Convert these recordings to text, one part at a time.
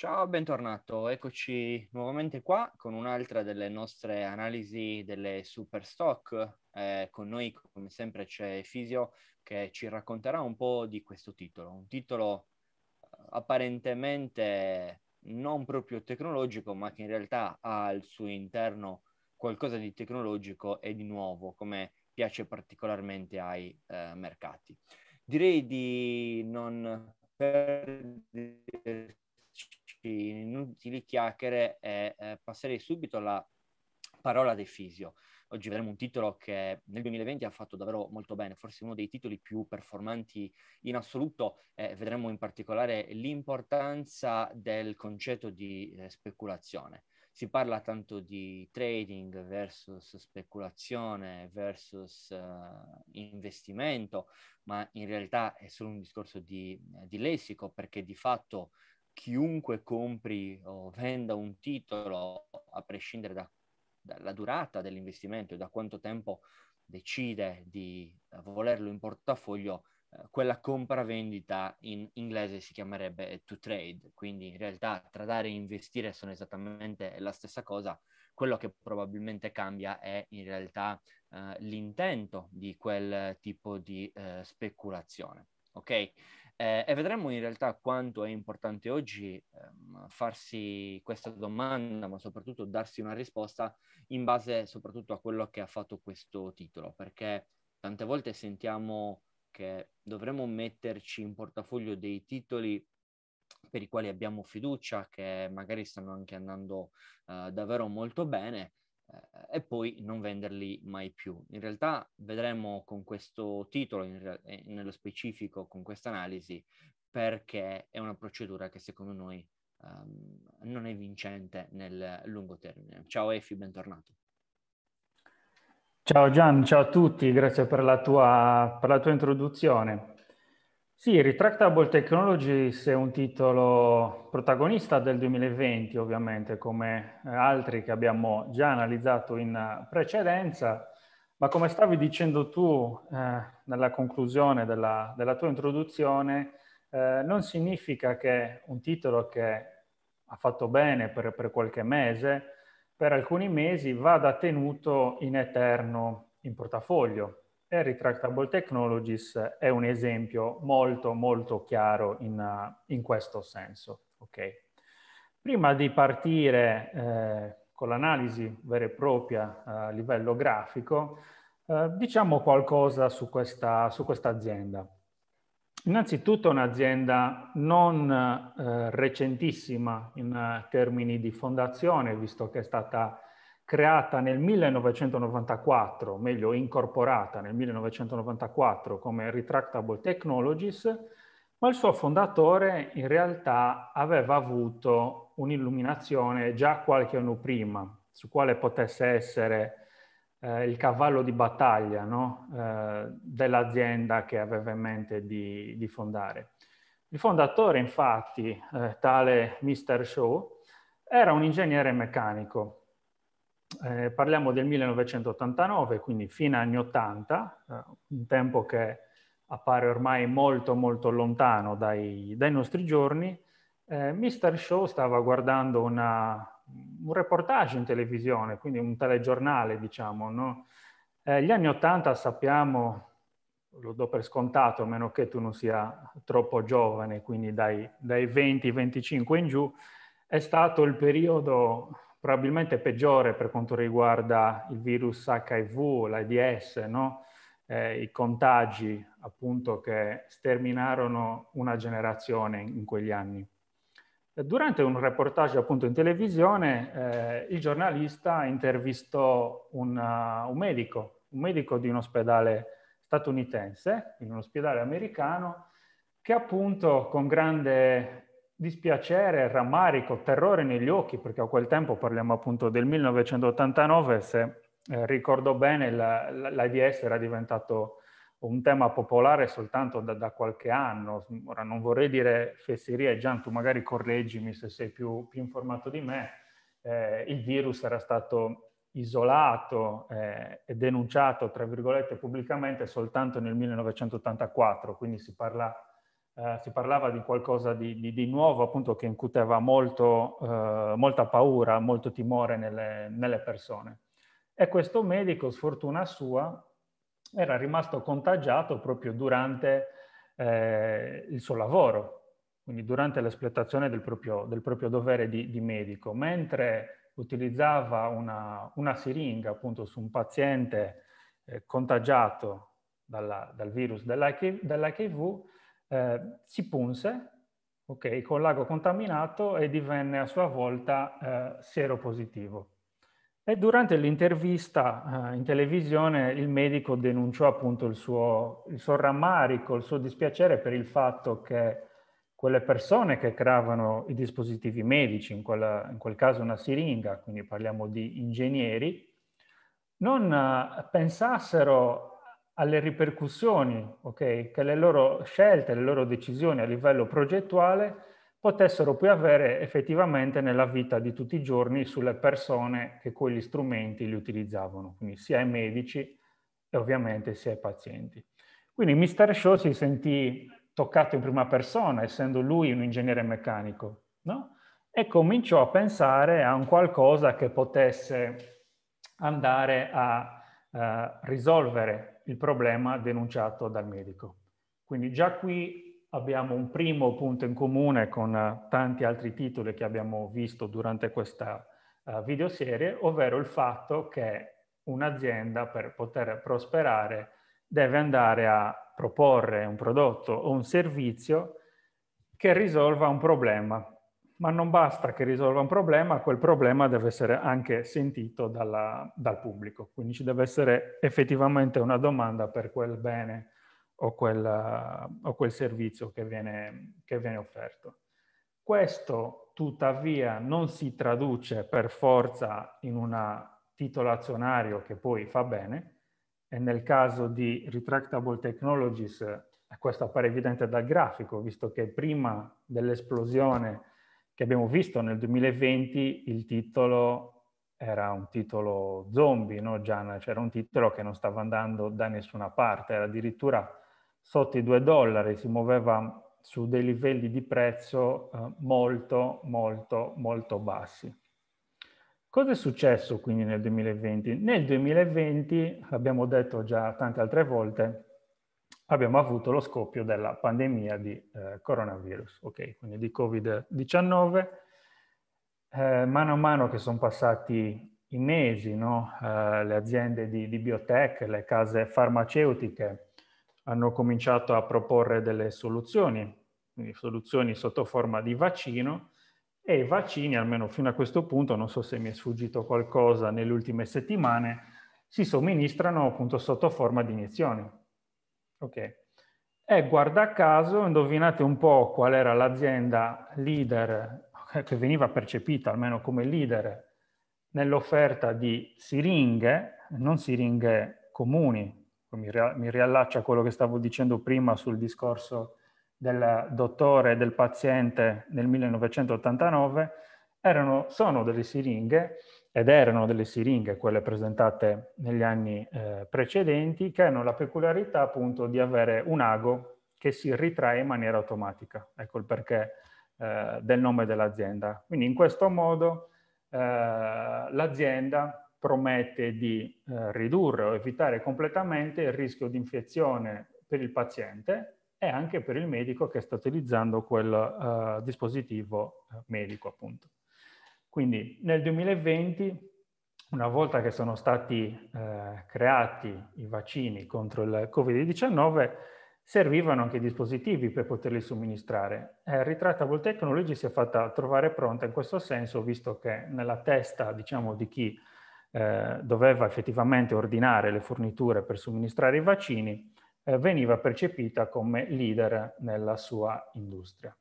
Ciao, bentornato. Eccoci nuovamente qua con un'altra delle nostre analisi delle super stock. Eh, con noi, come sempre, c'è Fisio che ci racconterà un po' di questo titolo. Un titolo eh, apparentemente non proprio tecnologico, ma che in realtà ha al suo interno qualcosa di tecnologico e di nuovo, come piace particolarmente ai eh, mercati. Direi di non perdere inutili chiacchiere e eh, passerei subito alla parola dei fisio. Oggi vedremo un titolo che nel 2020 ha fatto davvero molto bene, forse uno dei titoli più performanti in assoluto. Eh, vedremo in particolare l'importanza del concetto di eh, speculazione. Si parla tanto di trading versus speculazione versus eh, investimento, ma in realtà è solo un discorso di, eh, di lessico perché di fatto chiunque compri o venda un titolo, a prescindere da, dalla durata dell'investimento e da quanto tempo decide di eh, volerlo in portafoglio, eh, quella compravendita in inglese si chiamerebbe to trade, quindi in realtà tradare e investire sono esattamente la stessa cosa, quello che probabilmente cambia è in realtà eh, l'intento di quel tipo di eh, speculazione ok? Eh, e vedremo in realtà quanto è importante oggi ehm, farsi questa domanda, ma soprattutto darsi una risposta in base soprattutto a quello che ha fatto questo titolo, perché tante volte sentiamo che dovremmo metterci in portafoglio dei titoli per i quali abbiamo fiducia, che magari stanno anche andando eh, davvero molto bene, eh, e poi non venderli mai più. In realtà vedremo con questo titolo, re- eh, nello specifico con questa analisi, perché è una procedura che secondo noi um, non è vincente nel lungo termine. Ciao Efi, bentornato. Ciao Gian, ciao a tutti, grazie per la tua, per la tua introduzione. Sì, Retractable Technologies è un titolo protagonista del 2020, ovviamente, come eh, altri che abbiamo già analizzato in precedenza, ma come stavi dicendo tu eh, nella conclusione della, della tua introduzione, eh, non significa che un titolo che ha fatto bene per, per qualche mese, per alcuni mesi, vada tenuto in eterno in portafoglio e Retractable Technologies è un esempio molto molto chiaro in, eh, in questo senso. Okay. Prima di partire eh, con l'analisi vera e propria uh, a livello grafico, uh, diciamo qualcosa su questa, su questa azienda. Innanzitutto è un'azienda non recentissima in termini di fondazione, visto che è stata creata nel 1994, meglio incorporata nel 1994 come Retractable Technologies, ma il suo fondatore in realtà aveva avuto un'illuminazione già qualche anno prima, su quale potesse essere eh, il cavallo di battaglia no? eh, dell'azienda che aveva in mente di, di fondare. Il fondatore, infatti, eh, tale Mr. Shaw, era un ingegnere meccanico eh, parliamo del 1989, quindi fine anni 80, eh, un tempo che appare ormai molto molto lontano dai, dai nostri giorni, eh, Mister Show stava guardando una, un reportage in televisione, quindi un telegiornale diciamo. No? Eh, gli anni 80 sappiamo, lo do per scontato, a meno che tu non sia troppo giovane, quindi dai, dai 20-25 in giù, è stato il periodo probabilmente peggiore per quanto riguarda il virus HIV, l'AIDS, no? eh, i contagi appunto che sterminarono una generazione in quegli anni. Durante un reportage appunto in televisione eh, il giornalista intervistò un, uh, un, medico, un medico di un ospedale statunitense, in un ospedale americano, che appunto con grande dispiacere, rammarico, terrore negli occhi, perché a quel tempo parliamo appunto del 1989, se eh, ricordo bene l'AIDS era diventato un tema popolare soltanto da, da, qualche anno. Ora non vorrei dire fesserie, Gian, tu magari correggimi se sei più, più informato di me. Eh, il virus era stato isolato eh, e denunciato, tra virgolette, pubblicamente soltanto nel 1984, quindi si parla eh, si parlava di qualcosa di, di, di, nuovo, appunto, che incuteva molto, eh, molta paura, molto timore nelle, nelle persone. E questo medico, sfortuna sua, era rimasto contagiato proprio durante eh, il suo lavoro, quindi durante l'espletazione del proprio, del proprio dovere di, di, medico, mentre utilizzava una, una, siringa appunto su un paziente eh, contagiato dalla, dal virus dell'HIV, eh, si punse okay, con l'ago contaminato e divenne a sua volta eh, seropositivo. E durante l'intervista eh, in televisione il medico denunciò appunto il suo, il suo, rammarico, il suo dispiacere per il fatto che quelle persone che creavano i dispositivi medici, in, quella, in quel caso una siringa, quindi parliamo di ingegneri, non eh, pensassero alle ripercussioni okay, che le loro scelte, le loro decisioni a livello progettuale potessero poi avere effettivamente nella vita di tutti i giorni sulle persone che quegli strumenti li utilizzavano, quindi sia i medici e ovviamente sia i pazienti. Quindi Mr. Shaw si sentì toccato in prima persona, essendo lui un ingegnere meccanico, no? e cominciò a pensare a un qualcosa che potesse andare a uh, risolvere il problema denunciato dal medico. Quindi già qui abbiamo un primo punto in comune con eh, tanti altri titoli che abbiamo visto durante questa uh, videoserie, ovvero il fatto che un'azienda per poter prosperare deve andare a proporre un prodotto o un servizio che risolva un problema ma non basta che risolva un problema, quel problema deve essere anche sentito dalla, dal pubblico, quindi ci deve essere effettivamente una domanda per quel bene o quel, o quel servizio che viene, che viene offerto. Questo tuttavia non si traduce per forza in un titolo azionario che poi fa bene, e nel caso di Retractable Technologies questo appare evidente dal grafico, visto che prima dell'esplosione che abbiamo visto nel 2020 il titolo era un titolo zombie, no Gianna? C'era un titolo che non stava andando da nessuna parte, era addirittura sotto i due dollari, si muoveva su dei livelli di prezzo eh, molto, molto, molto bassi. Cosa è successo quindi nel 2020? Nel 2020, l'abbiamo detto già tante altre volte, abbiamo avuto lo scoppio della pandemia di eh, coronavirus, ok? Quindi di Covid-19. Eh, mano a mano che sono passati i mesi, no? eh, le aziende di, di biotech, le case farmaceutiche hanno cominciato a proporre delle soluzioni, quindi soluzioni sotto forma di vaccino, e i vaccini, almeno fino a questo punto, non so se mi è sfuggito qualcosa nelle ultime settimane, si somministrano appunto sotto forma di iniezioni. Ok. E guarda caso, indovinate un po' qual era l'azienda leader, che veniva percepita almeno come leader nell'offerta di siringhe, non siringhe comuni, mi, riallaccio a quello che stavo dicendo prima sul discorso del dottore e del paziente nel 1989, erano, sono delle siringhe ed erano delle siringhe, quelle presentate negli anni eh, precedenti, che hanno la peculiarità appunto di avere un ago che si ritrae in maniera automatica. Ecco il perché eh, del nome dell'azienda. Quindi in questo modo eh, l'azienda promette di eh, ridurre o evitare completamente il rischio di infezione per il paziente e anche per il medico che sta utilizzando quel eh, dispositivo eh, medico appunto. Quindi nel 2020, una volta che sono stati eh, creati i vaccini contro il Covid-19, servivano anche i dispositivi per poterli somministrare. Eh, Retrattable Technology si è fatta trovare pronta in questo senso, visto che nella testa, diciamo, di chi eh, doveva effettivamente ordinare le forniture per somministrare i vaccini, eh, veniva percepita come leader nella sua industria.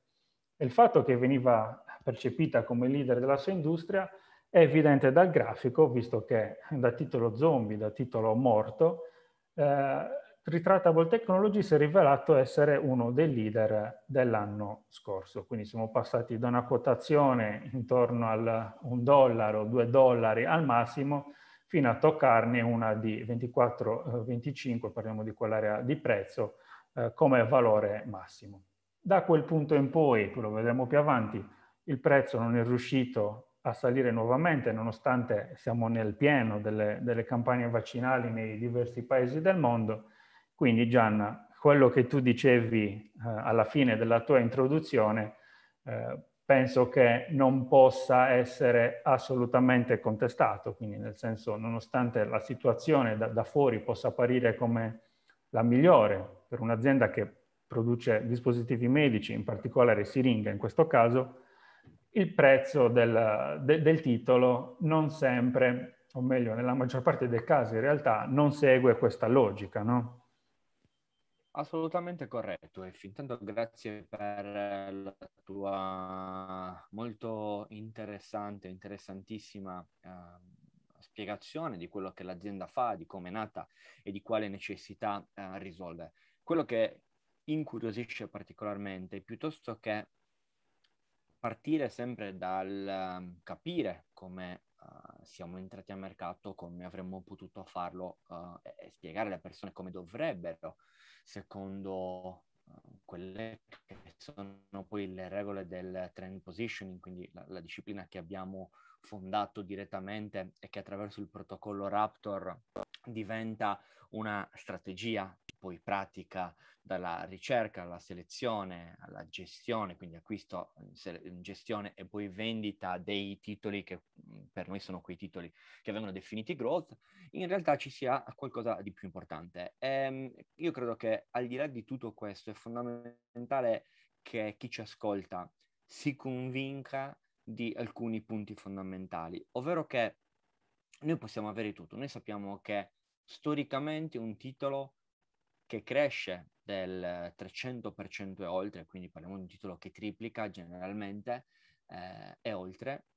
il fatto che veniva percepita come leader della sua industria è evidente dal grafico, visto che da titolo zombie, da titolo morto, eh, Retrattable Technology si è rivelato essere uno dei leader dell'anno scorso. Quindi siamo passati da una quotazione intorno al 1 dollaro, 2 dollari al massimo, fino a toccarne una di 24-25, eh, parliamo di quell'area di prezzo, eh, come valore massimo. Da quel punto in poi, lo vedremo più avanti, il prezzo non è riuscito a salire nuovamente, nonostante siamo nel pieno delle, delle campagne vaccinali nei diversi paesi del mondo. Quindi Gianna, quello che tu dicevi eh, alla fine della tua introduzione, eh, penso che non possa essere assolutamente contestato, quindi nel senso nonostante la situazione da, da fuori possa apparire come la migliore per un'azienda che produce dispositivi medici, in particolare siringhe in questo caso, il prezzo del, de, del titolo non sempre, o meglio nella maggior parte dei casi in realtà, non segue questa logica, no? Assolutamente corretto e fintanto grazie per la tua molto interessante, interessantissima uh, spiegazione di quello che l'azienda fa, di come è nata e di quale necessità uh, risolve. Quello che incuriosisce particolarmente, piuttosto che partire sempre dal ehm, capire come uh, siamo entrati al mercato, come avremmo potuto farlo uh, e spiegare alle persone come dovrebbero, secondo eh, quelle che sono poi le regole del trend positioning, quindi la, la disciplina che abbiamo fondato direttamente e che attraverso il protocollo Raptor diventa una strategia poi pratica dalla ricerca alla selezione, alla gestione, quindi acquisto, gestione e poi vendita dei titoli che mm, per noi sono quei titoli che vengono definiti growth, in realtà ci sia qualcosa di più importante. E, ehm, io credo che al di là di tutto questo è fondamentale che chi ci ascolta si convinca di alcuni punti fondamentali, ovvero che noi possiamo avere tutto, noi sappiamo che storicamente un titolo che cresce del 300% e oltre, quindi parliamo di un titolo che triplica generalmente eh, e oltre,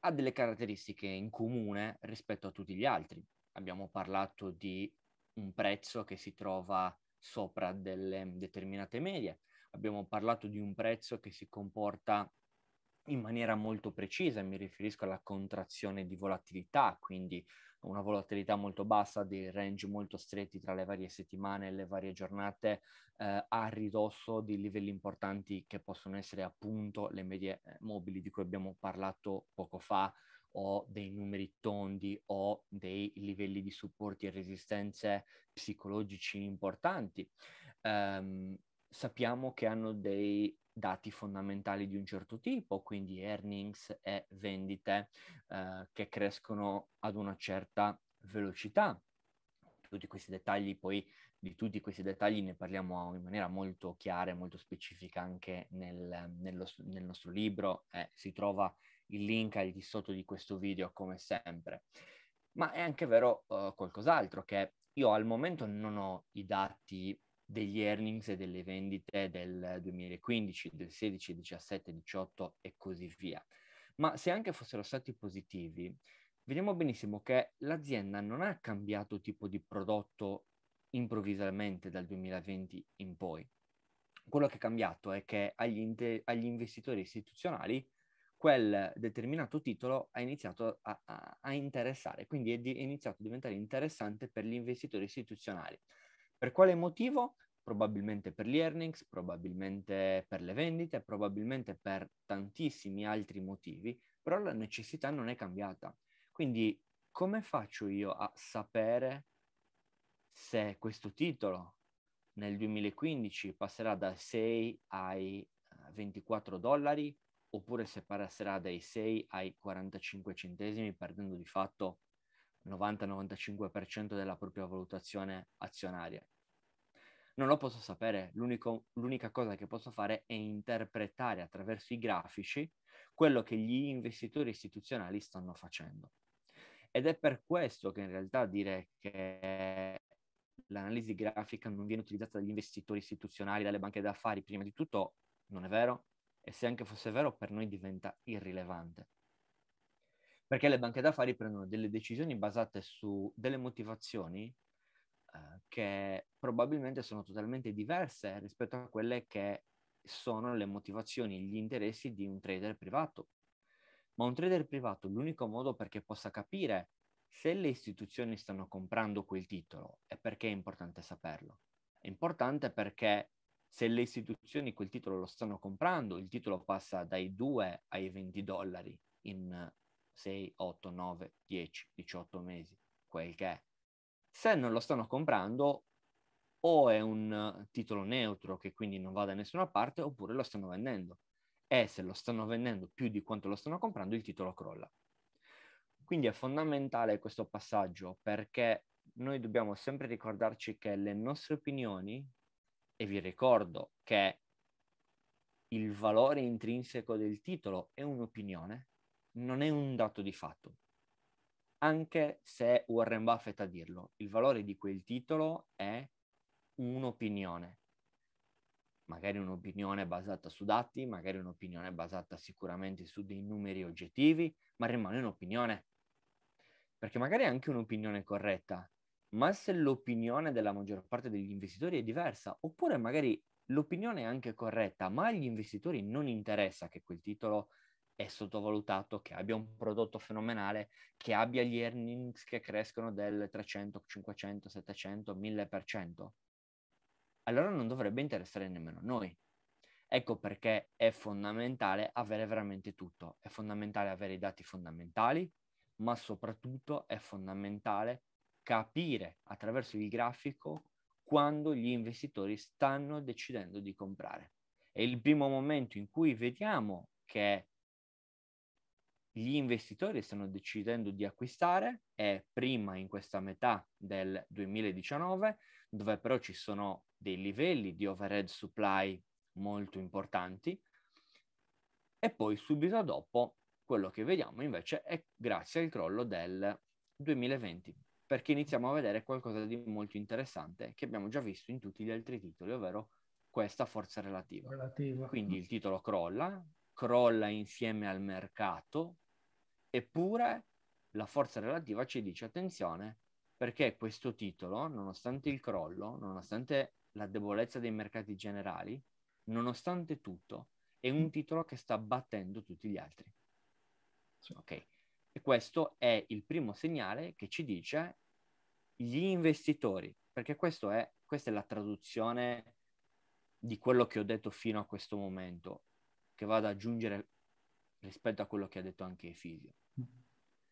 ha delle caratteristiche in comune rispetto a tutti gli altri. Abbiamo parlato di un prezzo che si trova sopra delle determinate medie, abbiamo parlato di un prezzo che si comporta in maniera molto precisa, mi riferisco alla contrazione di volatilità, quindi una volatilità molto bassa, dei range molto stretti tra le varie settimane e le varie giornate eh, a ridosso di livelli importanti che possono essere appunto le medie eh, mobili di cui abbiamo parlato poco fa o dei numeri tondi o dei livelli di supporti e resistenze psicologici importanti. Um, sappiamo che hanno dei dati fondamentali di un certo tipo, quindi earnings e vendite eh, che crescono ad una certa velocità. Tutti questi dettagli, poi di tutti questi dettagli ne parliamo in maniera molto chiara e molto specifica anche nel, nello, nel nostro libro, eh, si trova il link al di sotto di questo video come sempre. Ma è anche vero uh, qualcos'altro che io al momento non ho i dati degli earnings e delle vendite del 2015, del 16, 17, 18 e così via. Ma se anche fossero stati positivi, vediamo benissimo che l'azienda non ha cambiato tipo di prodotto improvvisamente dal 2020 in poi. Quello che è cambiato è che agli, inter- agli investitori istituzionali quel determinato titolo ha iniziato a, a, a interessare, quindi è, di- è iniziato a diventare interessante per gli investitori istituzionali. Per quale motivo? Probabilmente per gli earnings, probabilmente per le vendite, probabilmente per tantissimi altri motivi, però la necessità non è cambiata. Quindi come faccio io a sapere se questo titolo nel 2015 passerà da 6 ai 24 eh, dollari oppure se passerà dai 6 ai 45 centesimi perdendo di fatto 90-95% della propria valutazione azionaria. Non lo posso sapere, L'unico, l'unica cosa che posso fare è interpretare attraverso i grafici quello che gli investitori istituzionali stanno facendo. Ed è per questo che in realtà dire che l'analisi grafica non viene utilizzata dagli investitori istituzionali, dalle banche d'affari, prima di tutto non è vero, e se anche fosse vero per noi diventa irrilevante perché le banche d'affari prendono delle decisioni basate su delle motivazioni eh, che probabilmente sono totalmente diverse rispetto a quelle che sono le motivazioni, gli interessi di un trader privato. Ma un trader privato, l'unico modo perché possa capire se le istituzioni stanno comprando quel titolo è perché è importante saperlo. È importante perché se le istituzioni quel titolo lo stanno comprando, il titolo passa dai 2 ai 20 dollari in 6, 8, 9, 10, 18 mesi, quel che è. Se non lo stanno comprando, o è un eh, titolo neutro che quindi non va da nessuna parte, oppure lo stanno vendendo. E se lo stanno vendendo più di quanto lo stanno comprando, il titolo crolla. Quindi è fondamentale questo passaggio perché noi dobbiamo sempre ricordarci che le nostre opinioni, e vi ricordo che il valore intrinseco del titolo è un'opinione, non è un dato di fatto. Anche se Warren Buffett a dirlo, il valore di quel titolo è un'opinione. Magari un'opinione basata su dati, magari un'opinione basata sicuramente su dei numeri oggettivi, ma rimane un'opinione. Perché magari è anche un'opinione corretta, ma se l'opinione della maggior parte degli investitori è diversa, oppure magari l'opinione è anche corretta, ma agli investitori non interessa che quel titolo è sottovalutato, che abbia un prodotto fenomenale, che abbia gli earnings che crescono del 300, 500, 700, 1000%, allora non dovrebbe interessare nemmeno noi. Ecco perché è fondamentale avere veramente tutto, è fondamentale avere i dati fondamentali, ma soprattutto è fondamentale capire attraverso il grafico quando gli investitori stanno decidendo di comprare. E il primo momento in cui vediamo che gli investitori stanno decidendo di acquistare e prima in questa metà del 2019, dove però ci sono dei livelli di overhead supply molto importanti, e poi subito dopo quello che vediamo invece è grazie al crollo del 2020, perché iniziamo a vedere qualcosa di molto interessante che abbiamo già visto in tutti gli altri titoli, ovvero questa forza relativa. relativa. Quindi il titolo crolla, crolla insieme al mercato Eppure la forza relativa ci dice attenzione perché questo titolo, nonostante il crollo, nonostante la debolezza dei mercati generali, nonostante tutto, è un mm. titolo che sta battendo tutti gli altri. Sì. Ok. E questo è il primo segnale che ci dice gli investitori, perché è, questa è la traduzione di quello che ho detto fino a questo momento, che vado ad aggiungere rispetto a quello che ha detto anche Efisio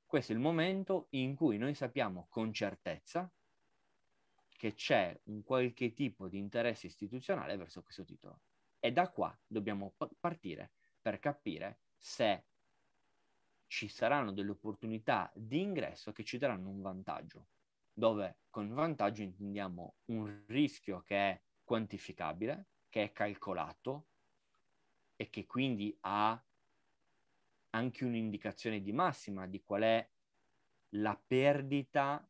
questo è il momento in cui noi sappiamo con certezza che c'è un qualche tipo di interesse istituzionale verso questo titolo. E da qua dobbiamo partire per capire se ci saranno delle opportunità di ingresso che ci daranno un vantaggio, dove con vantaggio intendiamo un rischio che è quantificabile, che è calcolato e che quindi ha anche un'indicazione di massima di qual è la perdita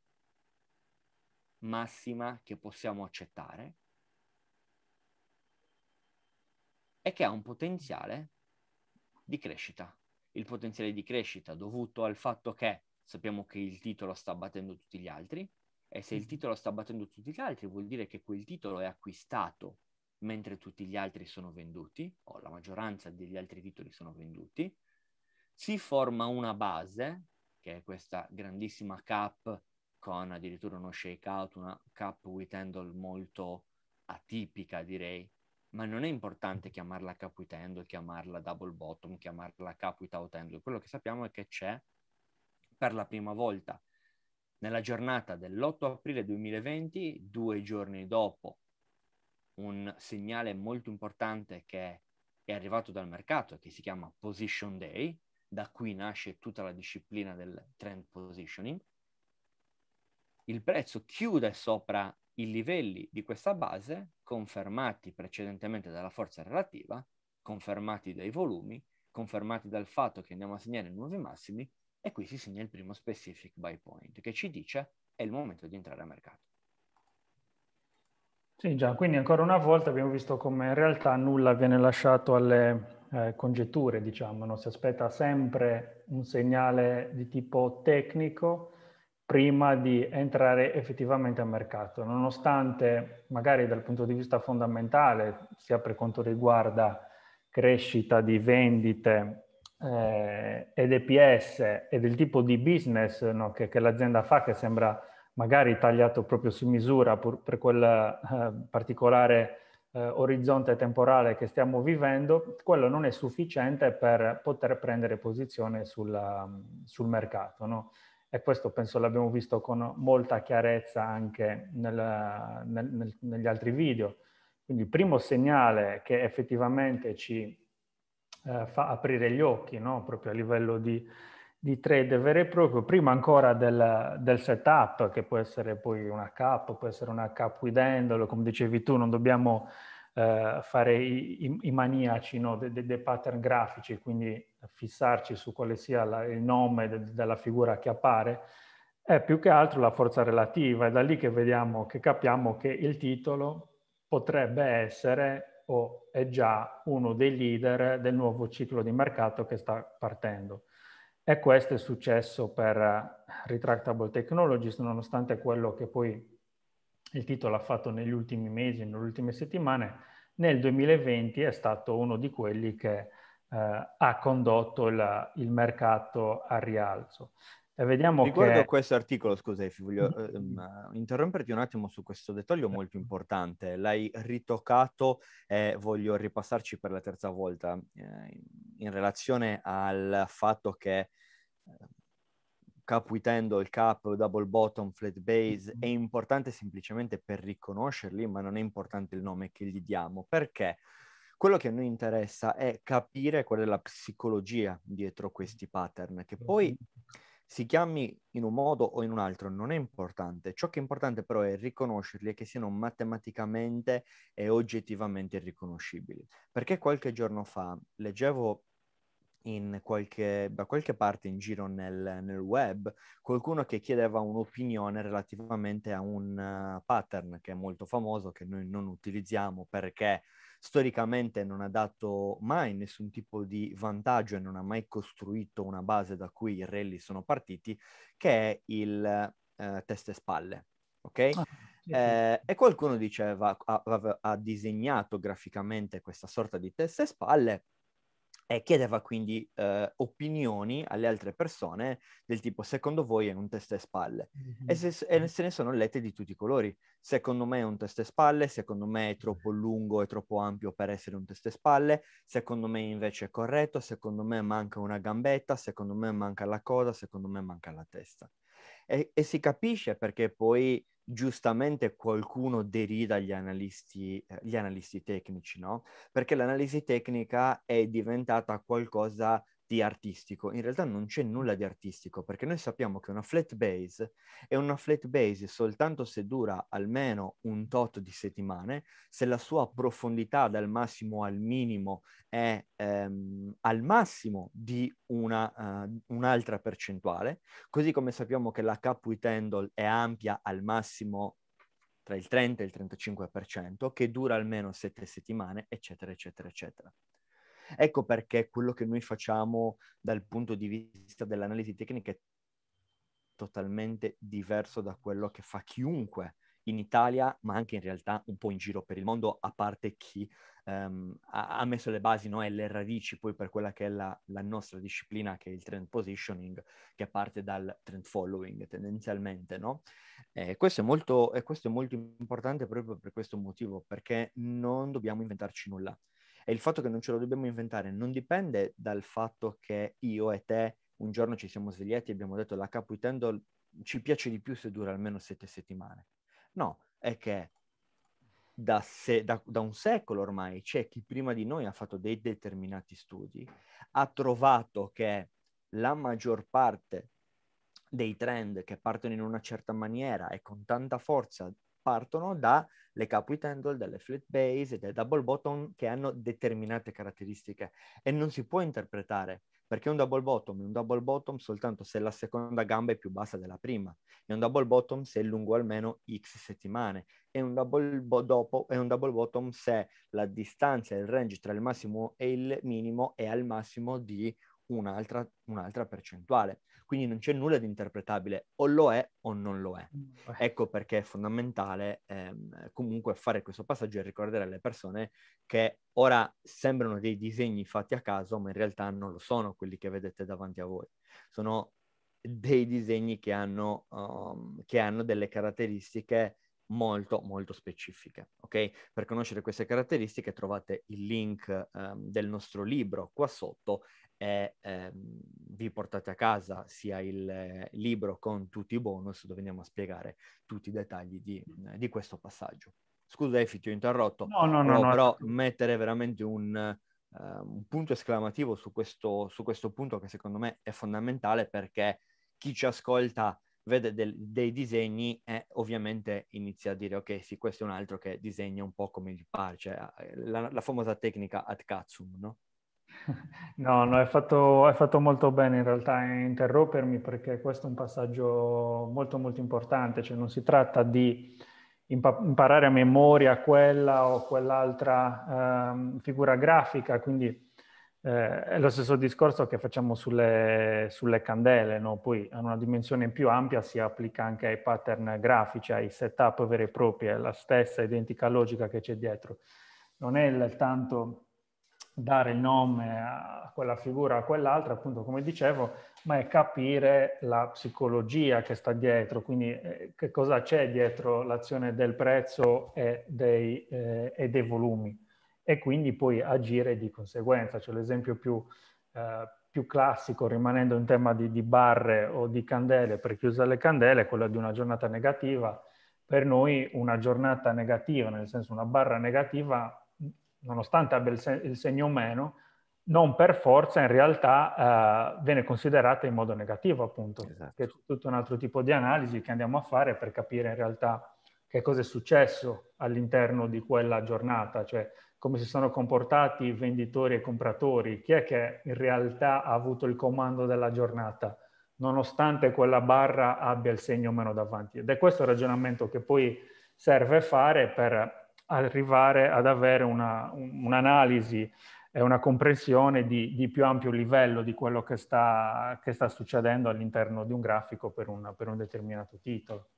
massima che possiamo accettare e che ha un potenziale di crescita. Il potenziale di crescita dovuto al fatto che sappiamo che il titolo sta battendo tutti gli altri e se il mm-hmm. titolo sta battendo tutti gli altri vuol dire che quel titolo è acquistato mentre tutti gli altri sono venduti o la maggioranza degli altri titoli sono venduti si forma una base, che è questa grandissima cap con addirittura uno shakeout, una cap with handle molto atipica direi, ma non è importante chiamarla cap with handle, chiamarla double bottom, chiamarla cup without handle, quello che sappiamo è che c'è per la prima volta nella giornata dell'8 aprile 2020, due giorni dopo un segnale molto importante che è arrivato dal mercato che si chiama Position Day, da qui nasce tutta la disciplina del trend positioning, il prezzo chiude sopra i livelli di questa base, confermati precedentemente dalla forza relativa, confermati dai volumi, confermati dal fatto che andiamo a segnare nuovi massimi, e qui si segna il primo specific buy point, che ci dice è il momento di entrare a mercato. Sì, già, quindi ancora una volta abbiamo visto come in realtà nulla viene lasciato alle, eh, congetture, diciamo, no? si aspetta sempre un segnale di tipo tecnico prima di entrare effettivamente al mercato, nonostante magari dal punto di vista fondamentale, sia per quanto riguarda crescita di vendite eh, ed EPS e del tipo di business no, che, che, l'azienda fa, che sembra magari tagliato proprio su misura pur, per quel eh, particolare eh, orizzonte temporale che stiamo vivendo, quello non è sufficiente per poter prendere posizione sulla, um, sul mercato. No? E questo penso l'abbiamo visto con molta chiarezza anche nel, nel, nel, negli altri video. Quindi il primo segnale che effettivamente ci eh, fa aprire gli occhi, no? proprio a livello di di trade vero e proprio, prima ancora del, del, setup, che può essere poi una cap, può essere una cap with handle, come dicevi tu, non dobbiamo eh, fare i, i, i maniaci no? dei de, de pattern grafici, quindi fissarci su quale sia la, il nome de, della figura che appare, è più che altro la forza relativa, è da lì che vediamo, che capiamo che il titolo potrebbe essere o è già uno dei leader del nuovo ciclo di mercato che sta partendo. E questo è successo per eh, Retractable Technologies, nonostante quello che poi il titolo ha fatto negli ultimi mesi, nelle ultime settimane, nel 2020 è stato uno di quelli che eh, ha condotto il, il mercato al rialzo. E vediamo Riguardo che... questo articolo, scusa, voglio mm. ehm, interromperti un attimo su questo dettaglio molto importante. L'hai ritoccato e voglio ripassarci per la terza volta eh, in relazione al fatto che eh, cap with handle, cap, double bottom, flat base è mm-hmm. importante semplicemente per riconoscerli, ma non è importante il nome che gli diamo. Perché? Quello che a noi interessa è capire qual è la psicologia dietro questi pattern, che poi... Mm-hmm si chiami in un modo o in un altro non è importante, ciò che è importante però è riconoscerli e che siano matematicamente e oggettivamente riconoscibili. Perché qualche giorno fa leggevo qualche, da qualche parte in giro nel, nel, web qualcuno che chiedeva un'opinione relativamente a un uh, pattern che è molto famoso, che noi non utilizziamo perché storicamente non ha dato mai nessun tipo di vantaggio e non ha mai costruito una base da cui i rally sono partiti, che è il eh, testa e spalle. Ok? Ah. Eh, e qualcuno diceva, ha, ha, disegnato graficamente questa sorta di testa e spalle e chiedeva quindi eh, opinioni alle altre persone del tipo secondo voi è un test e spalle mm-hmm. e, se, mm-hmm. se, ne sono lette di tutti i colori secondo me è un test e spalle secondo me è troppo lungo e troppo ampio per essere un test e spalle secondo me invece è corretto secondo me manca una gambetta secondo me manca la coda secondo me manca la testa e, e si capisce perché poi giustamente qualcuno derida gli analisti, eh, gli analisti tecnici, no? Perché l'analisi tecnica è diventata qualcosa di artistico, in realtà non c'è nulla di artistico, perché noi sappiamo che una flat base è una flat base soltanto se dura almeno un tot di settimane, se la sua profondità dal massimo al minimo è ehm, al massimo di una, uh, un'altra percentuale, così come sappiamo che la cap with handle è ampia al massimo tra il 30 e il 35%, che dura almeno sette settimane, eccetera, eccetera, eccetera. Ecco perché quello che noi facciamo dal punto di vista dell'analisi tecnica è totalmente diverso da quello che fa chiunque in Italia, ma anche in realtà un po' in giro per il mondo, a parte chi um, ha, messo le basi no, e le radici poi per quella che è la, la, nostra disciplina, che è il trend positioning, che parte dal trend following tendenzialmente, no? eh, questo, è molto, eh, questo è molto importante proprio per questo motivo, perché non dobbiamo inventarci nulla. E il fatto che non ce lo dobbiamo inventare non dipende dal fatto che io e te un giorno ci siamo svegliati e abbiamo detto la Capuitendol ci piace di più se dura almeno sette settimane. No, è che da, se, da, da, un secolo ormai c'è chi prima di noi ha fatto dei determinati studi, ha trovato che la maggior parte dei trend che partono in una certa maniera e con tanta forza partono dalle capuit handle, dalle flat base e dai double bottom che hanno determinate caratteristiche e non si può interpretare perché un double bottom è un double bottom soltanto se la seconda gamba è più bassa della prima, è un double bottom se è lungo almeno x settimane, è un double, bo- dopo, è un double bottom se la distanza e il range tra il massimo e il minimo è al massimo di un'altra, un'altra percentuale. Quindi non c'è nulla di interpretabile, o lo è o non lo è. Mm, ecco perché è fondamentale ehm, comunque fare questo passaggio e ricordare alle persone che ora sembrano dei disegni fatti a caso, ma in realtà non lo sono quelli che vedete davanti a voi. Sono dei disegni che hanno, um, che hanno delle caratteristiche molto molto specifiche ok per conoscere queste caratteristiche trovate il link um, del nostro libro qua sotto e ehm, vi portate a casa sia il libro con tutti i bonus dove andiamo a spiegare tutti i dettagli di, mhmm, di questo passaggio. Scusa Efi, ti ho interrotto, no, no, no, però, mettere veramente un, uh, un punto esclamativo su questo, su questo, punto che secondo me è fondamentale perché chi ci ascolta vede del, dei disegni e ovviamente inizia a dire ok sì questo è un altro che disegna un po' come gli pare, cioè ehm, la, la famosa tecnica ad cazzum, no? No, no, hai fatto, fatto, molto bene in realtà a interrompermi perché questo è un passaggio molto molto importante, cioè non si tratta di imparare a memoria quella o quell'altra um, figura grafica, quindi eh, è lo stesso discorso che facciamo sulle, sulle candele, no? poi in una dimensione più ampia si applica anche ai pattern grafici, ai setup veri e propri, è la stessa identica logica che c'è dietro. Non è tanto dare il nome a quella figura, a quell'altra, appunto come dicevo, ma è capire la psicologia che sta dietro, quindi eh, che cosa c'è dietro l'azione del prezzo e dei, eh, e dei, volumi e quindi poi agire di conseguenza. Cioè l'esempio più, eh, più classico, rimanendo in tema di, di barre o di candele, per chiusare le candele, è quello di una giornata negativa. Per noi una giornata negativa, nel senso una barra negativa, nonostante abbia il, se- il segno meno, non per forza in realtà eh, viene considerata in modo negativo, appunto, esatto. che è tutto un altro tipo di analisi che andiamo a fare per capire in realtà che cosa è successo all'interno di quella giornata, cioè come si sono comportati i venditori e i compratori, chi è che in realtà ha avuto il comando della giornata, nonostante quella barra abbia il segno meno davanti. Ed è questo il ragionamento che poi serve fare per arrivare ad avere una, un'analisi e una comprensione di, di, più ampio livello di quello che sta, che sta succedendo all'interno di un grafico per un, per un determinato titolo.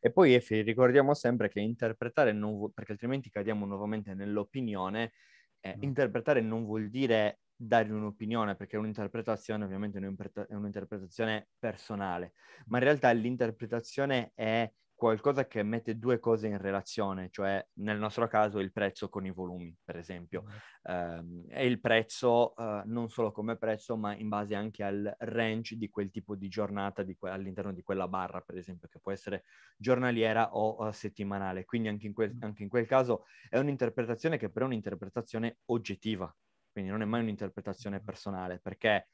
E poi Efi, ricordiamo sempre che interpretare non vuol, perché altrimenti cadiamo nuovamente nell'opinione, eh, mm. interpretare non vuol dire dare un'opinione, perché un'interpretazione ovviamente è un'interpretazione personale, ma in realtà l'interpretazione è qualcosa che mette due cose in relazione, cioè nel nostro caso il prezzo con i volumi, per esempio, mm. e il prezzo uh, non solo come prezzo, ma in base anche al range di quel tipo di giornata di que- all'interno di quella barra, per esempio, che può essere giornaliera o uh, settimanale. Quindi anche in, quel, anche in quel caso è un'interpretazione che però è un'interpretazione oggettiva, quindi non è mai un'interpretazione personale, perché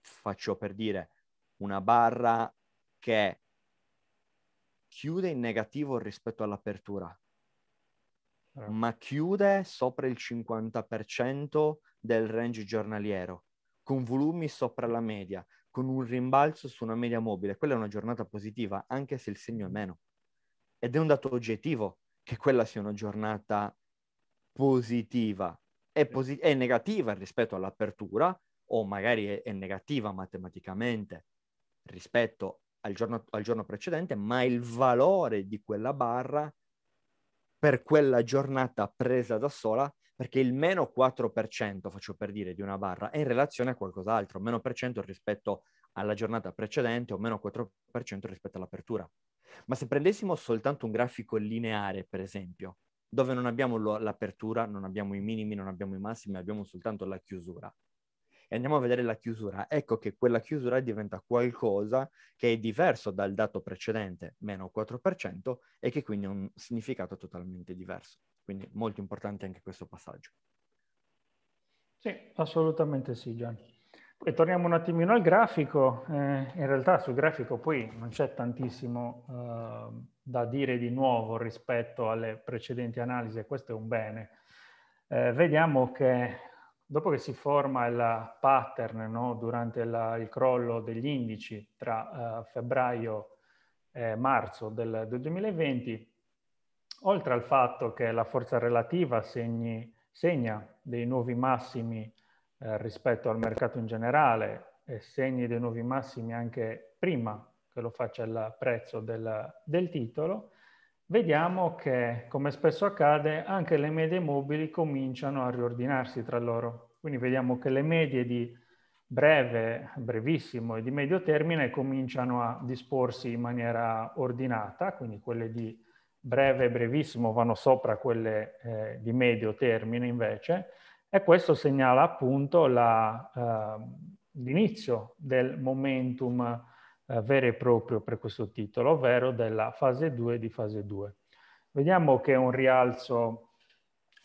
faccio per dire una barra che chiude in negativo rispetto all'apertura, ah. ma chiude sopra il 50% del range giornaliero, con volumi sopra la media, con un rimbalzo su una media mobile. Quella è una giornata positiva, anche se il segno è meno. Ed è un dato oggettivo che quella sia una giornata positiva. È, posi- è negativa rispetto all'apertura, o magari è, è negativa matematicamente rispetto al giorno, al giorno precedente, ma il valore di quella barra per quella giornata presa da sola perché il meno 4%, faccio per dire, di una barra è in relazione a qualcos'altro, meno per cento rispetto alla giornata precedente o meno 4% rispetto all'apertura. Ma se prendessimo soltanto un grafico lineare, per esempio, dove non abbiamo l'apertura, non abbiamo i minimi, non abbiamo i massimi, abbiamo soltanto la chiusura, e andiamo a vedere la chiusura, ecco che quella chiusura diventa qualcosa che è diverso dal dato precedente, meno 4%, e che quindi ha un significato totalmente diverso. Quindi molto importante anche questo passaggio. Sì, assolutamente sì, Gianni. E torniamo un attimino al grafico, eh, in realtà sul grafico poi non c'è tantissimo eh, da dire di nuovo rispetto alle precedenti analisi e questo è un bene. Eh, vediamo che dopo che si forma il pattern no, durante la, il crollo degli indici tra uh, febbraio e marzo del, del, 2020, oltre al fatto che la forza relativa segni, segna dei nuovi massimi eh, rispetto al mercato in generale e segni dei nuovi massimi anche prima che lo faccia il prezzo del, del titolo, vediamo che, come spesso accade, anche le medie mobili cominciano a riordinarsi tra loro. Quindi vediamo che le medie di breve, brevissimo e di medio termine cominciano a disporsi in maniera ordinata, quindi quelle di breve e brevissimo vanno sopra quelle eh, di medio termine invece, e questo segnala appunto ehm, l'inizio eh, del momentum eh, vero e proprio per questo titolo, ovvero della fase 2 di fase 2. Vediamo che è un rialzo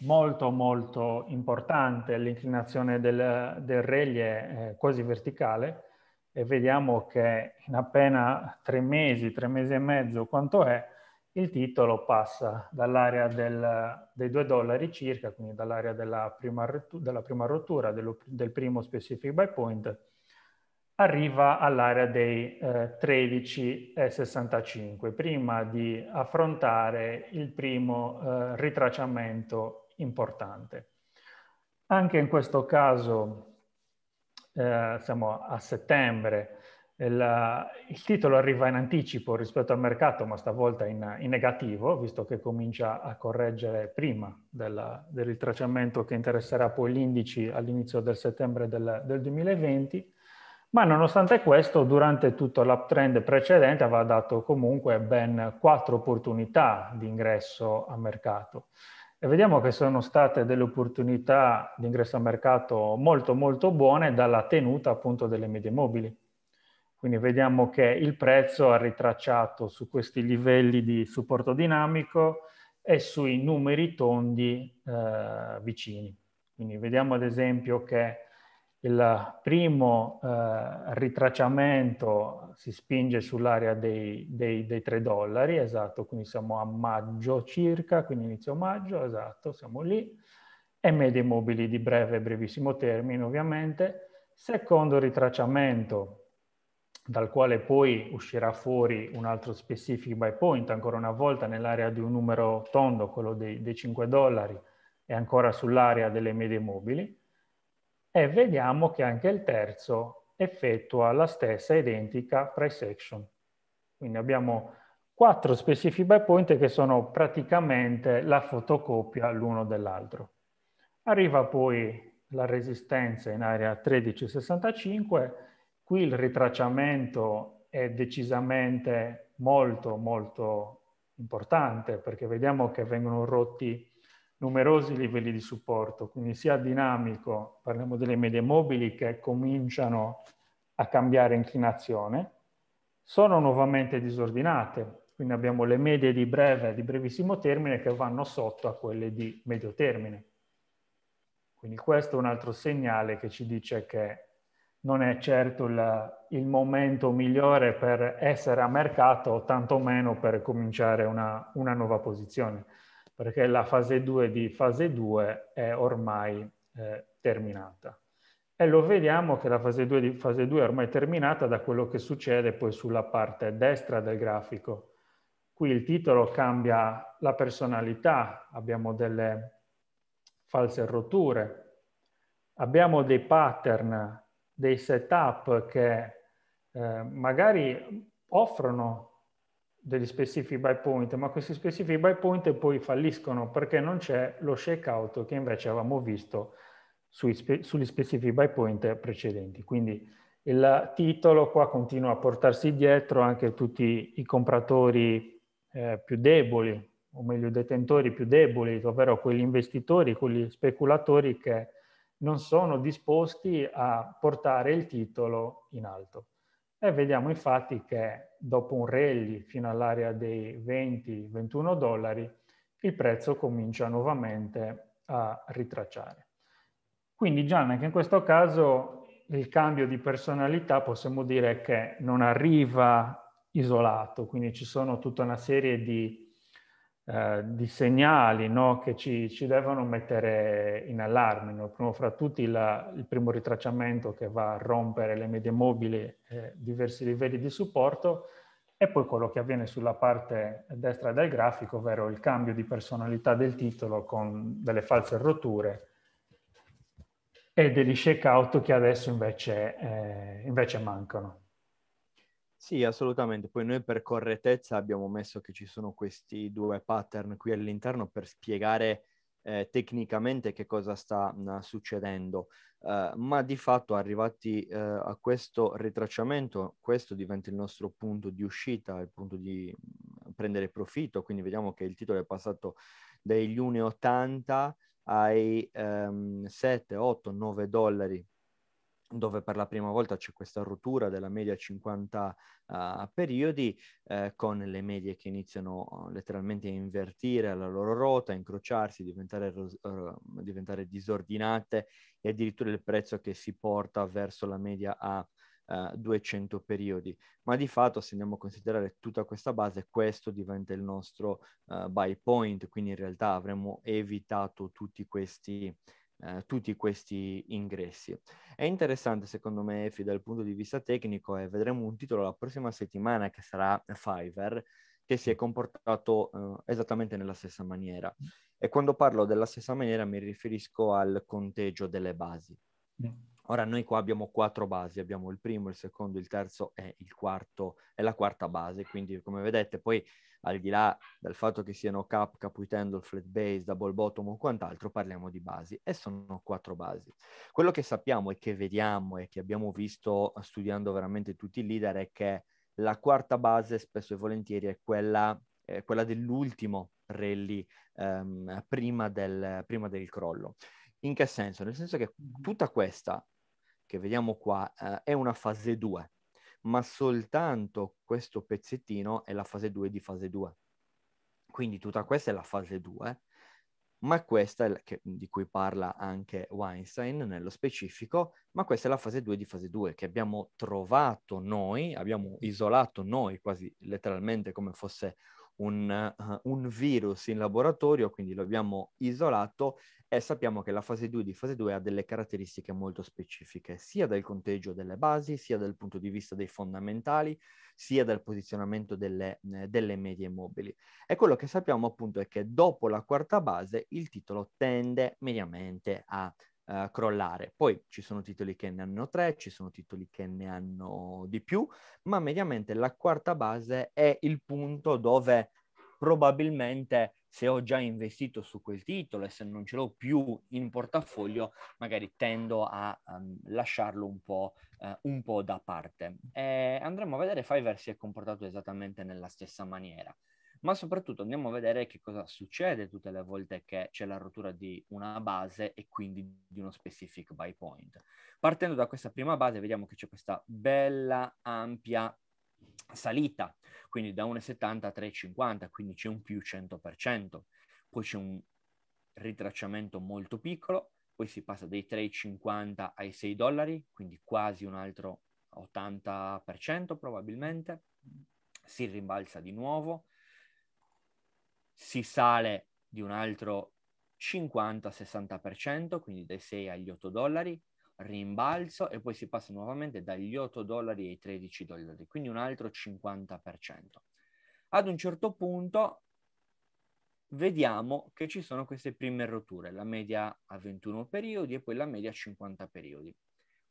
molto molto importante, l'inclinazione del, del reglie è quasi verticale e vediamo che in appena tre mesi, tre mesi e mezzo quanto è, il titolo passa dall'area dei 2 dollari circa, quindi dall'area della prima, della prima rottura, dello, del primo specific buy point, arriva all'area dei eh, 13,65 prima di affrontare il primo eh, ritracciamento importante. Anche in questo caso eh, siamo a settembre, il, eh, il, titolo arriva in anticipo rispetto al mercato, ma stavolta in, in negativo, visto che comincia a correggere prima della, del ritracciamento che interesserà poi l'indice all'inizio del settembre del, del 2020 ma nonostante questo durante tutto l'uptrend precedente aveva dato comunque ben quattro opportunità di ingresso a mercato. E vediamo che sono state delle opportunità di ingresso a mercato molto molto buone dalla tenuta appunto delle medie mobili. Quindi vediamo che il prezzo ha ritracciato su questi livelli di supporto dinamico e sui numeri tondi eh, vicini. Quindi vediamo ad esempio che il primo eh, ritracciamento si spinge sull'area dei, dei, dei 3 dollari, esatto, quindi siamo a maggio circa, quindi inizio maggio, esatto, siamo lì. E medie mobili di breve e brevissimo termine, ovviamente. Secondo ritracciamento, dal quale poi uscirà fuori un altro specific buy point, ancora una volta nell'area di un numero tondo, quello dei, dei 5 dollari, e ancora sull'area delle medie mobili e vediamo che anche il terzo effettua la stessa identica price action. Quindi abbiamo quattro specific by point che sono praticamente la fotocopia l'uno dell'altro. Arriva poi la resistenza in area 1365, qui il ritracciamento è decisamente molto molto importante perché vediamo che vengono rotti numerosi livelli di supporto, quindi sia dinamico, parliamo delle medie mobili che cominciano a cambiare inclinazione, sono nuovamente disordinate, quindi abbiamo le medie di breve di brevissimo termine che vanno sotto a quelle di medio termine. Quindi questo è un altro segnale che ci dice che non è certo il, il momento migliore per essere a mercato, tantomeno per cominciare una, una nuova posizione perché la fase 2 di fase 2 è ormai eh, terminata. E lo vediamo che la fase 2 di fase 2 è ormai terminata da quello che succede poi sulla parte destra del grafico. Qui il titolo cambia la personalità, abbiamo delle false rotture, abbiamo dei pattern, dei setup che eh, magari offrono degli specific by point, ma questi specific by point poi falliscono perché non c'è lo shakeout che invece avevamo visto spe sugli specific by point precedenti. Quindi il titolo qua continua a portarsi dietro anche tutti i compratori eh, più deboli, o meglio i detentori più deboli, ovvero quegli investitori, quegli speculatori che non sono disposti a portare il titolo in alto. E vediamo infatti che dopo un rally fino all'area dei 20-21 dollari, il prezzo comincia nuovamente a ritracciare. Quindi già anche in questo caso il cambio di personalità possiamo dire che non arriva isolato, quindi ci sono tutta una serie di eh, di segnali no, che ci, ci, devono mettere in allarme. No? Primo fra tutti la, il primo ritracciamento che va a rompere le medie mobili e diversi livelli di supporto e poi quello che avviene sulla parte destra del grafico, ovvero il cambio di personalità del titolo con delle false rotture e degli shakeout che adesso invece, eh, invece mancano. Sì, assolutamente. Poi noi per correttezza abbiamo messo che ci sono questi due pattern qui all'interno per spiegare eh, tecnicamente che cosa sta mh, mm, succedendo, uh, ma di fatto arrivati uh, a questo ritracciamento, questo diventa il nostro punto di uscita, il punto di mm, prendere profitto, quindi vediamo che il titolo è passato dagli 1,80 ai um, 7, 8, 9 dollari dove per la prima volta c'è questa rottura della media 50 uh, ah, periodi, eh, con le medie che iniziano eh, letteralmente a invertire la loro rota, a incrociarsi, diventare, uh, diventare disordinate e addirittura il prezzo che si porta verso la media a uh, eh, 200 periodi. Ma di fatto se andiamo a considerare tutta questa base, questo diventa il nostro buy point, quindi in realtà avremmo evitato tutti questi eh, tutti questi ingressi. È interessante secondo me Efi dal punto di vista tecnico e vedremo un titolo la prossima settimana che sarà Fiverr che si è comportato eh, esattamente nella stessa maniera. E quando parlo della stessa maniera mi riferisco al conteggio delle basi. Mm. Ora noi qua abbiamo quattro basi, abbiamo il primo, il secondo, il terzo e il quarto, è la quarta base, quindi come vedete poi al di là del fatto che siano cap, caput flat base, double bottom o quant'altro, parliamo di basi e sono quattro basi. Quello che sappiamo e che vediamo e che abbiamo visto studiando veramente tutti i leader è che la quarta base spesso e volentieri è quella, eh, quella dell'ultimo rally ehm, prima, del, prima del crollo. In che senso? Nel senso che tutta questa che vediamo qua eh, è una fase 2, ma soltanto questo pezzettino è la fase 2 di fase 2. Quindi tutta questa è la fase 2, ma questa è la che, di cui parla anche Weinstein nello specifico, ma questa è la fase 2 di fase 2 che abbiamo trovato noi, abbiamo isolato noi quasi letteralmente come fosse un, uh, un, virus in laboratorio, quindi lo abbiamo isolato e sappiamo che la fase 2 di fase 2 ha delle caratteristiche molto specifiche, sia dal conteggio delle basi, sia dal punto di vista dei fondamentali, sia dal posizionamento delle, eh, delle medie mobili. E quello che sappiamo appunto è che dopo la quarta base il titolo tende mediamente a eh, crollare. Poi ci sono titoli che ne hanno tre, ci sono titoli che ne hanno di più, ma mediamente la quarta base è il punto dove probabilmente se ho già investito su quel titolo e se non ce l'ho più in portafoglio, magari tendo a um, lasciarlo un po', uh, un po', da parte. E eh, andremo a vedere Fiverr si è comportato esattamente nella stessa maniera ma soprattutto andiamo a vedere che cosa succede tutte le volte che c'è la rottura di una base e quindi di uno specific buy point. Partendo da questa prima base vediamo che c'è questa bella ampia salita, quindi da 1,70 a 3,50, quindi c'è un più 100%, poi c'è un ritracciamento molto piccolo, poi si passa dai 3,50 ai 6 dollari, quindi quasi un altro 80% probabilmente, si rimbalza di nuovo, si sale di un altro 50-60%, quindi dai 6 agli 8 dollari, rimbalzo e poi si passa nuovamente dagli 8 dollari ai 13 dollari, quindi un altro 50%. Ad un certo punto vediamo che ci sono queste prime rotture, la media a 21 periodi e poi la media a 50 periodi.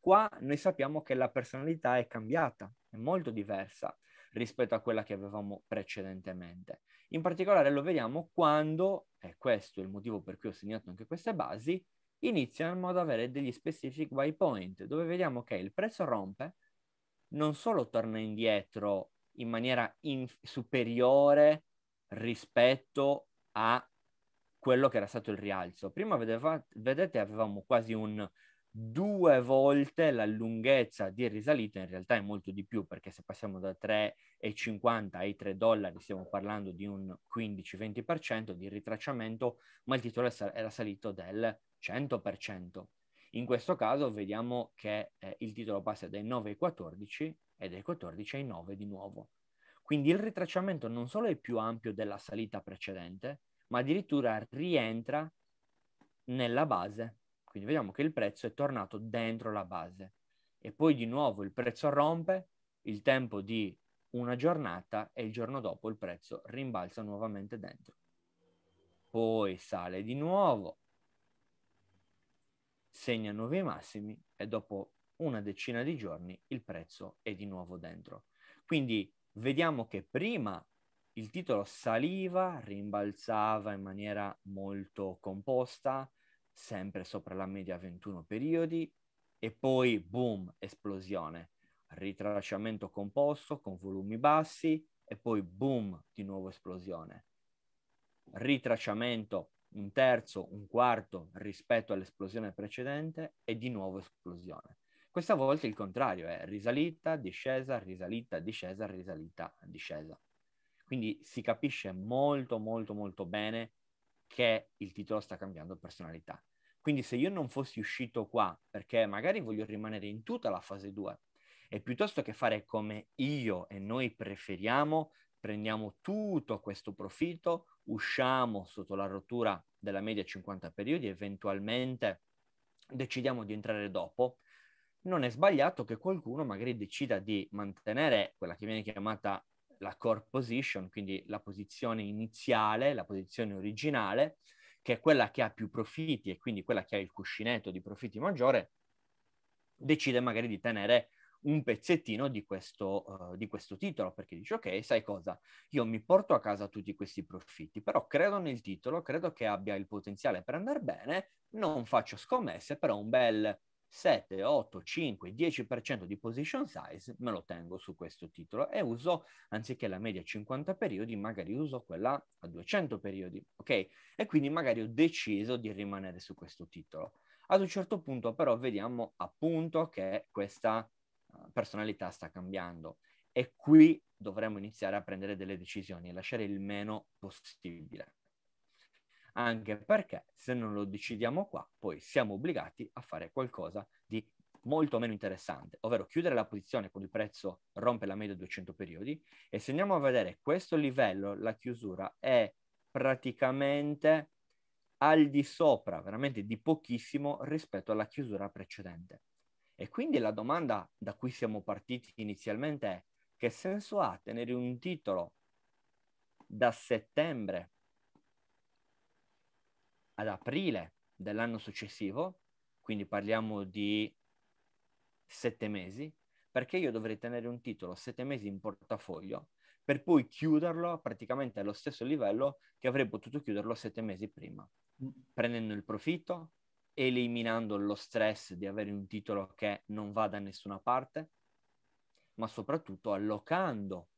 Qua noi sappiamo che la personalità è cambiata, è molto diversa rispetto a quella che avevamo precedentemente. In particolare lo vediamo quando, e questo è il motivo per cui ho segnato anche queste basi, iniziano ad avere degli specific buy point, dove vediamo che il prezzo rompe, non solo torna indietro in maniera inf- superiore rispetto a quello che era stato il rialzo. Prima vedeva- vedete avevamo quasi un due volte la lunghezza di risalita, in realtà è molto di più perché se passiamo da 3,50 ai 3 dollari stiamo parlando di un 15-20% di ritracciamento, ma il titolo era salito del 100%. In questo caso vediamo che eh, il titolo passa dai 9 ai 14 e dai 14 ai 9 di nuovo. Quindi il ritracciamento non solo è più ampio della salita precedente, ma addirittura rientra nella base quindi vediamo che il prezzo è tornato dentro la base e poi di nuovo il prezzo rompe, il tempo di una giornata e il giorno dopo il prezzo rimbalza nuovamente dentro. Poi sale di nuovo, segna nuovi massimi e dopo una decina di giorni il prezzo è di nuovo dentro. Quindi vediamo che prima il titolo saliva, rimbalzava in maniera molto composta, sempre sopra la media 21 periodi e poi boom, esplosione, ritracciamento composto con volumi bassi e poi boom, di nuovo esplosione. Ritracciamento un terzo, un quarto rispetto all'esplosione precedente e di nuovo esplosione. Questa volta il contrario è eh, risalita, discesa, risalita, discesa, risalita, discesa. Quindi si capisce molto molto molto bene che il titolo sta cambiando personalità. Quindi se io non fossi uscito qua, perché magari voglio rimanere in tutta la fase 2, e piuttosto che fare come io e noi preferiamo, prendiamo tutto questo profitto, usciamo sotto la rottura della media 50 periodi, eventualmente decidiamo di entrare dopo, non è sbagliato che qualcuno magari decida di mantenere quella che viene chiamata la core position, quindi la posizione iniziale, la posizione originale, che è quella che ha più profitti e quindi quella che ha il cuscinetto di profitti maggiore, decide magari di tenere un pezzettino di questo, uh, di questo, titolo, perché dice ok, sai cosa, io mi porto a casa tutti questi profitti, però credo nel titolo, credo che abbia il potenziale per andare bene, non faccio scommesse, però un bel 7, 8, 5, 10% di position size, me lo tengo su questo titolo e uso, anziché la media 50 periodi, magari uso quella a 200 periodi, ok? E quindi magari ho deciso di rimanere su questo titolo. Ad un certo punto però vediamo appunto che questa eh, personalità sta cambiando e qui dovremmo iniziare a prendere delle decisioni e lasciare il meno possibile anche perché se non lo decidiamo qua, poi siamo obbligati a fare qualcosa di molto meno interessante, ovvero chiudere la posizione con il prezzo rompe la media 200 periodi e se andiamo a vedere questo livello, la chiusura è praticamente al di sopra, veramente di pochissimo rispetto alla chiusura precedente. E quindi la domanda da cui siamo partiti inizialmente è che senso ha tenere un titolo da settembre ad aprile dell'anno successivo, quindi parliamo di sette mesi, perché io dovrei tenere un titolo sette mesi in portafoglio, per poi chiuderlo praticamente allo stesso livello che avrei potuto chiuderlo sette mesi prima, prendendo il profitto, eliminando lo stress di avere un titolo che non va da nessuna parte, ma soprattutto allocando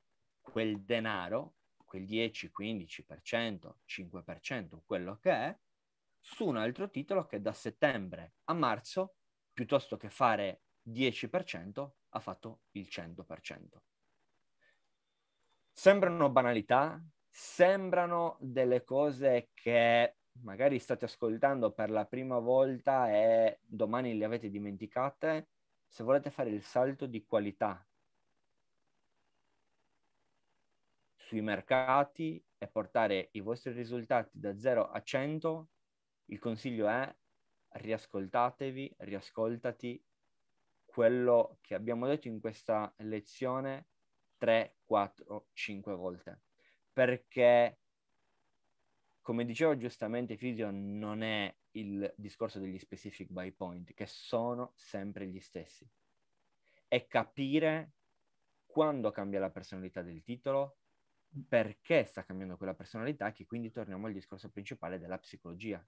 quel denaro, quel 10, 15%, 5%, quello che è, su un altro titolo che da settembre a marzo, piuttosto che fare 10%, ha fatto il 100%. Sembrano banalità, sembrano delle cose che magari state ascoltando per la prima volta e domani le avete dimenticate, se volete fare il salto di qualità sui mercati e portare i vostri risultati da 0 a 100, il consiglio è riascoltatevi, riascoltati quello che abbiamo detto in questa lezione 3, 4, 5 volte. Perché, come dicevo giustamente, Fisio non è il discorso degli specific by point, che sono sempre gli stessi. È capire quando cambia la personalità del titolo, perché sta cambiando quella personalità, che quindi torniamo al discorso principale della psicologia,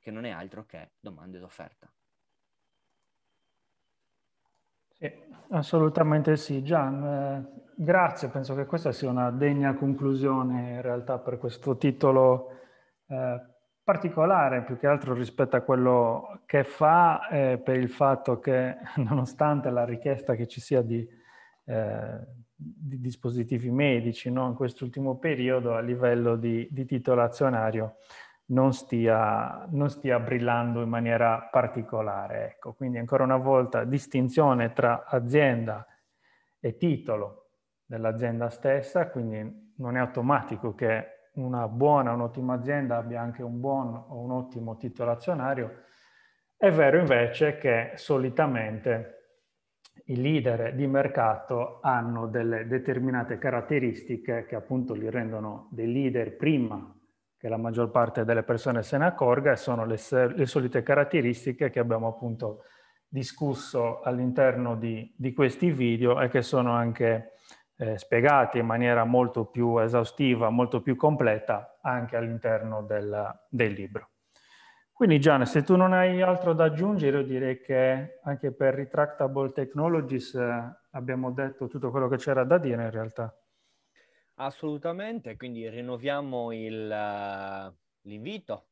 che non è altro che domanda ed offerta. Sì, assolutamente sì, Gian. Eh, grazie, penso che questa sia una degna conclusione in realtà per questo titolo eh, particolare, più che altro rispetto a quello che fa, eh, per il fatto che nonostante la richiesta che ci sia di, eh, di dispositivi medici no? in quest'ultimo periodo a livello di, di titolo azionario, non stia, non stia brillando in maniera particolare. Ecco. Quindi ancora una volta distinzione tra azienda e titolo dell'azienda stessa, quindi non è automatico che una buona, un'ottima azienda abbia anche un buon o un ottimo titolo azionario. È vero invece che solitamente i leader di mercato hanno delle determinate caratteristiche che appunto li rendono dei leader prima che la maggior parte delle persone se ne accorga e sono le, le solite caratteristiche che abbiamo appunto discusso all'interno di, di, questi video e che sono anche eh, spiegati in maniera molto più esaustiva, molto più completa anche all'interno del, del, libro. Quindi Gian, se tu non hai altro da aggiungere, io direi che anche per Retractable Technologies eh, abbiamo detto tutto quello che c'era da dire in realtà. Assolutamente, quindi rinnoviamo il, eh, l'invito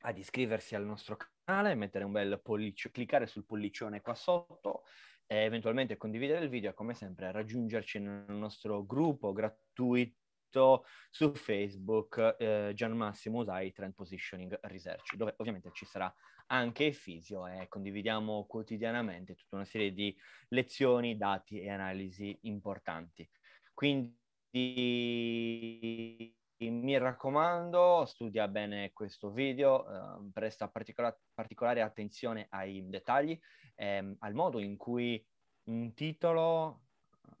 ad iscriversi al nostro canale, mettere un bel pollice, cliccare sul pollicione qua sotto e eventualmente condividere il video e come sempre raggiungerci nel nostro gruppo gratuito su Facebook eh, Gian Massimo Usai Trend Positioning Research, dove ovviamente ci sarà anche il Fisio e condividiamo quotidianamente tutta una serie di lezioni, dati e analisi importanti. Quindi quindi mi raccomando, studia bene questo video, eh, presta particola- particolare attenzione ai dettagli, ehm, al modo in cui un titolo eh,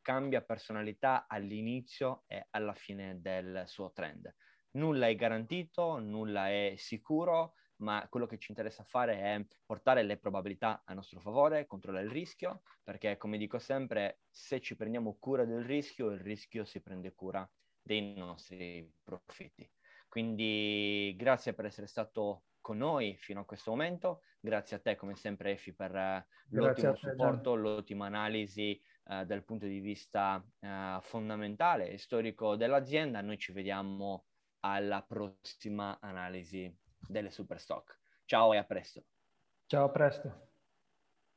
cambia personalità all'inizio e alla fine del suo trend. Nulla è garantito, nulla è sicuro, ma quello che ci interessa fare è portare le probabilità a nostro favore, controllare il rischio, perché come dico sempre, se ci prendiamo cura del rischio, il rischio si prende cura dei nostri profitti. Quindi grazie per essere stato con noi fino a questo momento, grazie a te come sempre Efi per eh, l'ottimo te, supporto, Gian. l'ottima analisi eh, dal punto di vista eh, fondamentale e storico dell'azienda. Noi ci vediamo alla prossima analisi delle Superstock. Ciao e a presto. Ciao, a presto.